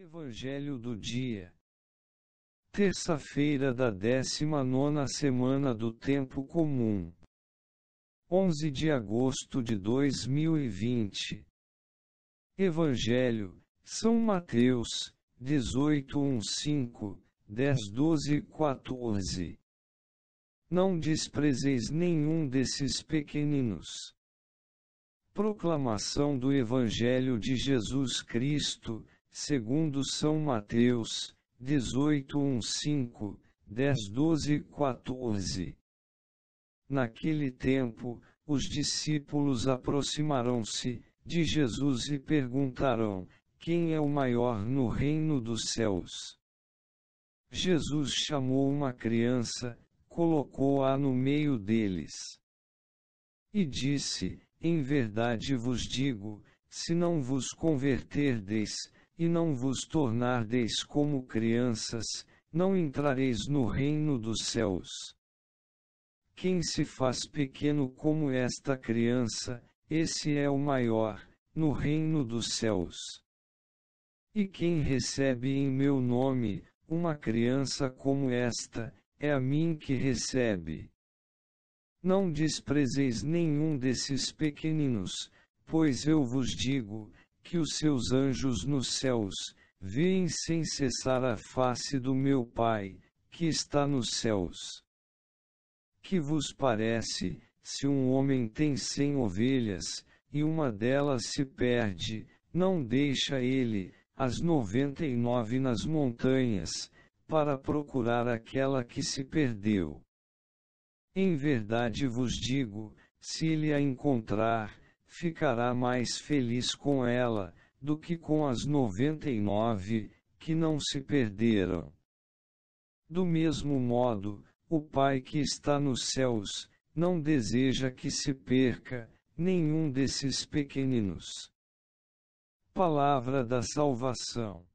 Evangelho do dia. Terça-feira da 19 semana do tempo comum. 11 de agosto de 2020. Evangelho, São Mateus, 18:15, 10:12 e 14. Não desprezeis nenhum desses pequeninos. Proclamação do Evangelho de Jesus Cristo Segundo São Mateus, 18:15, 10:12, 14. Naquele tempo, os discípulos aproximarão-se de Jesus e perguntarão: Quem é o maior no reino dos céus? Jesus chamou uma criança, colocou-a no meio deles. E disse: Em verdade vos digo, se não vos converterdes, e não vos tornardeis como crianças, não entrareis no reino dos céus. Quem se faz pequeno como esta criança, esse é o maior, no reino dos céus. E quem recebe em meu nome, uma criança como esta, é a mim que recebe. Não desprezeis nenhum desses pequeninos, pois eu vos digo, que os seus anjos nos céus, veem sem cessar a face do meu Pai, que está nos céus. Que vos parece, se um homem tem cem ovelhas, e uma delas se perde, não deixa ele, as noventa e nove nas montanhas, para procurar aquela que se perdeu. Em verdade vos digo, se ele a encontrar, ficará mais feliz com ela, do que com as noventa e nove, que não se perderam. Do mesmo modo, o Pai que está nos céus, não deseja que se perca, nenhum desses pequeninos. Palavra da Salvação